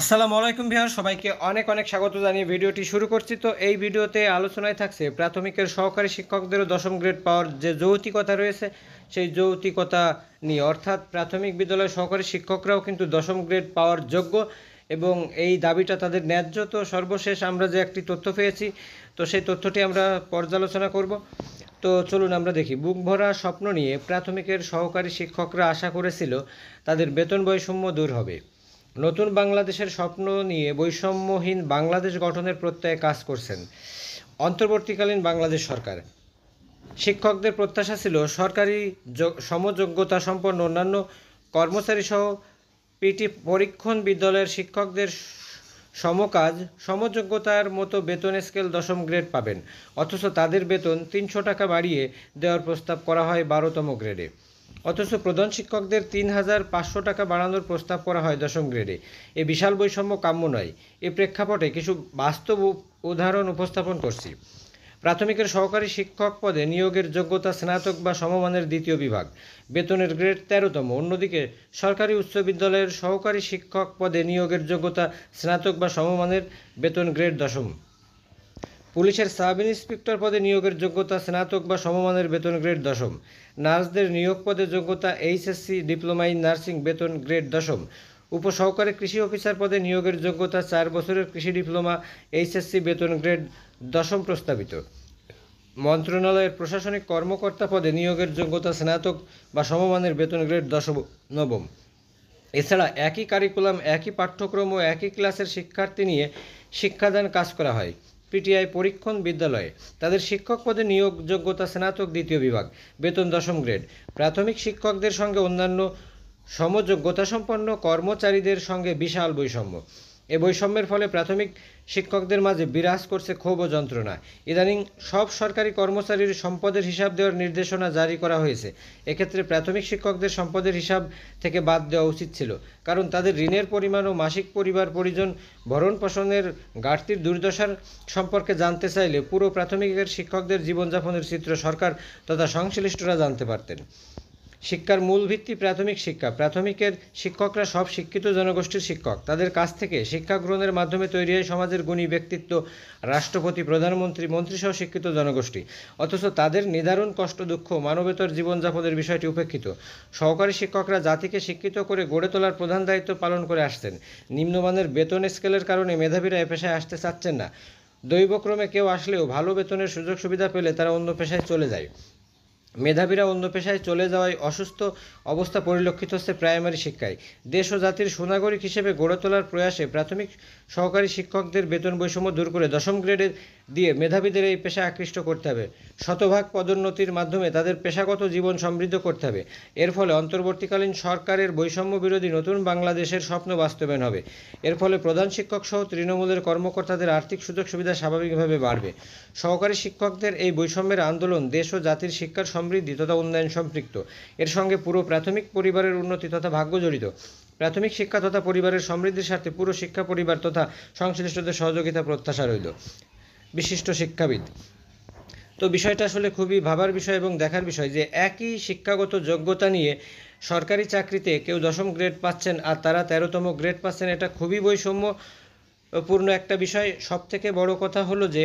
আসসালামু আলাইকুম বিহার সবাইকে অনেক অনেক স্বাগত জানিয়ে ভিডিওটি শুরু করছি তো এই ভিডিওতে আলোচনায় থাকছে প্রাথমিকের সহকারী শিক্ষকদেরও দশম গ্রেড পাওয়ার যে যৌতিকতা রয়েছে সেই যৌতিকতা নিয়ে অর্থাৎ প্রাথমিক বিদ্যালয়ের সহকারী শিক্ষকরাও কিন্তু দশম গ্রেড পাওয়ার যোগ্য এবং এই দাবিটা তাদের ন্যায্য তো সর্বশেষ আমরা যে একটি তথ্য পেয়েছি তো সেই তথ্যটি আমরা পর্যালোচনা করব তো চলুন আমরা দেখি বুক ভরা স্বপ্ন নিয়ে প্রাথমিকের সহকারী শিক্ষকরা আশা করেছিল তাদের বেতন বৈষম্য দূর হবে নতুন বাংলাদেশের স্বপ্ন নিয়ে বৈষম্যহীন বাংলাদেশ গঠনের প্রত্যয়ে কাজ করছেন অন্তর্বর্তীকালীন বাংলাদেশ সরকার শিক্ষকদের প্রত্যাশা ছিল সরকারি সমযোগ্যতা সম্পন্ন অন্যান্য কর্মচারী সহ পিটি পরীক্ষণ বিদ্যালয়ের শিক্ষকদের সমকাজ সমযোগ্যতার মতো বেতন স্কেল দশম গ্রেড পাবেন অথচ তাদের বেতন তিনশো টাকা বাড়িয়ে দেওয়ার প্রস্তাব করা হয় বারোতম গ্রেডে অথচ প্রধান শিক্ষকদের তিন হাজার পাঁচশো টাকা বাড়ানোর প্রস্তাব করা হয় দশম গ্রেডে এ বিশাল বৈষম্য কাম্য নয় এ প্রেক্ষাপটে কিছু বাস্তব উদাহরণ উপস্থাপন করছি প্রাথমিকের সহকারী শিক্ষক পদে নিয়োগের যোগ্যতা স্নাতক বা সমমানের দ্বিতীয় বিভাগ বেতনের গ্রেড তেরোতম অন্যদিকে সরকারি উচ্চ বিদ্যালয়ের সহকারী শিক্ষক পদে নিয়োগের যোগ্যতা স্নাতক বা সমমানের বেতন গ্রেড দশম পুলিশের সাব ইন্সপেক্টর পদে নিয়োগের যোগ্যতা স্নাতক বা সমমানের বেতন গ্রেড দশম নার্সদের নিয়োগ পদে যোগ্যতা এইচএসসি ডিপ্লোমা ইন নার্সিং বেতন গ্রেড দশম উপসহকারী কৃষি অফিসার পদে নিয়োগের যোগ্যতা চার বছরের কৃষি ডিপ্লোমা এইচএসসি বেতন গ্রেড দশম প্রস্তাবিত মন্ত্রণালয়ের প্রশাসনিক কর্মকর্তা পদে নিয়োগের যোগ্যতা স্নাতক বা সমমানের বেতন গ্রেড দশম নবম এছাড়া একই কারিকুলাম একই পাঠ্যক্রম ও একই ক্লাসের শিক্ষার্থী নিয়ে শিক্ষাদান কাজ করা হয় পিটিআই পরীক্ষণ বিদ্যালয়ে তাদের শিক্ষক পদে নিয়োগ যোগ্যতা স্নাতক দ্বিতীয় বিভাগ বেতন দশম গ্রেড প্রাথমিক শিক্ষকদের সঙ্গে অন্যান্য সমযোগ্যতা সম্পন্ন কর্মচারীদের সঙ্গে বিশাল বৈষম্য এ বৈষম্যের ফলে প্রাথমিক শিক্ষকদের মাঝে বিরাজ করছে ক্ষোভ ও যন্ত্রণা ইদানিং সব সরকারি কর্মচারীর সম্পদের হিসাব দেওয়ার নির্দেশনা জারি করা হয়েছে এক্ষেত্রে প্রাথমিক শিক্ষকদের সম্পদের হিসাব থেকে বাদ দেওয়া উচিত ছিল কারণ তাদের ঋণের পরিমাণ ও মাসিক পরিবার পরিজন ভরণ পোষণের ঘাটতির দুর্দশার সম্পর্কে জানতে চাইলে পুরো প্রাথমিকের শিক্ষকদের জীবনযাপনের চিত্র সরকার তথা সংশ্লিষ্টরা জানতে পারতেন শিক্ষার মূল ভিত্তি প্রাথমিক শিক্ষা প্রাথমিকের শিক্ষকরা সব শিক্ষিত জনগোষ্ঠীর শিক্ষক তাদের কাছ থেকে শিক্ষা গ্রহণের মাধ্যমে তৈরি হয় সমাজের গুণী ব্যক্তিত্ব রাষ্ট্রপতি প্রধানমন্ত্রী মন্ত্রীসহ শিক্ষিত জনগোষ্ঠী অথচ তাদের নিদারুণ কষ্ট দুঃখ মানবেতর জীবনযাপনের বিষয়টি উপেক্ষিত সহকারী শিক্ষকরা জাতিকে শিক্ষিত করে গড়ে তোলার প্রধান দায়িত্ব পালন করে আসছেন নিম্নমানের বেতন স্কেলের কারণে মেধাবীরা এ পেশায় আসতে চাচ্ছেন না দৈবক্রমে কেউ আসলেও ভালো বেতনের সুযোগ সুবিধা পেলে তারা অন্য পেশায় চলে যায় মেধাবীরা অন্য পেশায় চলে যাওয়ায় অসুস্থ অবস্থা পরিলক্ষিত হচ্ছে প্রাইমারি শিক্ষায় দেশ ও জাতির সুনাগরিক হিসেবে গড়ে তোলার প্রয়াসে প্রাথমিক সহকারী শিক্ষকদের বেতন বৈষম্য দূর করে দশম গ্রেডে দিয়ে মেধাবীদের এই পেশা আকৃষ্ট করতে হবে শতভাগ পদোন্নতির মাধ্যমে তাদের পেশাগত জীবন সমৃদ্ধ করতে হবে এর ফলে অন্তর্বর্তীকালীন সরকারের বৈষম্য বিরোধী নতুন বাংলাদেশের স্বপ্ন বাস্তবায়ন হবে এর ফলে প্রধান শিক্ষক সহ তৃণমূলের কর্মকর্তাদের আর্থিক সুযোগ সুবিধা স্বাভাবিকভাবে বাড়বে সহকারী শিক্ষকদের এই বৈষম্যের আন্দোলন দেশ ও জাতির শিক্ষার সমৃদ্ধি তথা উন্নয়ন সম্পৃক্ত এর সঙ্গে পুরো প্রাথমিক পরিবারের উন্নতি তথা ভাগ্য জড়িত প্রাথমিক শিক্ষা তথা পরিবারের সমৃদ্ধির স্বার্থে পুরো শিক্ষা পরিবার তথা সংশ্লিষ্টদের সহযোগিতা প্রত্যাশা রইল বিশিষ্ট শিক্ষাবিদ তো বিষয়টা আসলে খুবই ভাবার বিষয় এবং দেখার বিষয় যে একই শিক্ষাগত যোগ্যতা নিয়ে সরকারি চাকরিতে কেউ দশম গ্রেড পাচ্ছেন আর তারা তেরোতম গ্রেড পাচ্ছেন এটা খুবই বৈষম্যপূর্ণ একটা বিষয় সব থেকে বড় কথা হলো যে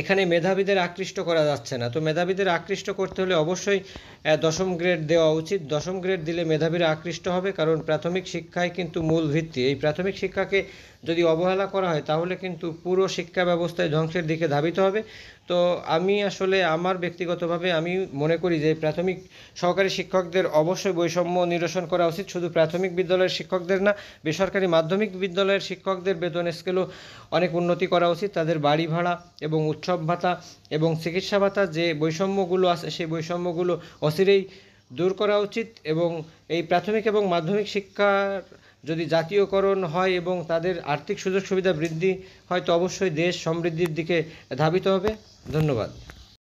এখানে মেধাবীদের আকৃষ্ট করা যাচ্ছে না তো মেধাবীদের আকৃষ্ট করতে হলে অবশ্যই দশম গ্রেড দেওয়া উচিত দশম গ্রেড দিলে মেধাবীরা আকৃষ্ট হবে কারণ প্রাথমিক শিক্ষায় কিন্তু মূল ভিত্তি এই প্রাথমিক শিক্ষাকে যদি অবহেলা করা হয় তাহলে কিন্তু পুরো শিক্ষা ব্যবস্থায় ধ্বংসের দিকে ধাবিত হবে তো আমি আসলে আমার ব্যক্তিগতভাবে আমি মনে করি যে প্রাথমিক সহকারী শিক্ষকদের অবশ্যই বৈষম্য নিরসন করা উচিত শুধু প্রাথমিক বিদ্যালয়ের শিক্ষকদের না বেসরকারি মাধ্যমিক বিদ্যালয়ের শিক্ষকদের বেতন স্কেলও অনেক উন্নতি করা উচিত তাদের বাড়ি ভাড়া এবং উৎসব ভাতা এবং চিকিৎসা ভাতা যে বৈষম্যগুলো আছে সেই বৈষম্যগুলো অচিরেই দূর করা উচিত এবং এই প্রাথমিক এবং মাধ্যমিক শিক্ষার যদি জাতীয়করণ হয় এবং তাদের আর্থিক সুযোগ সুবিধা বৃদ্ধি হয় তো অবশ্যই দেশ সমৃদ্ধির দিকে ধাবিত হবে ধন্যবাদ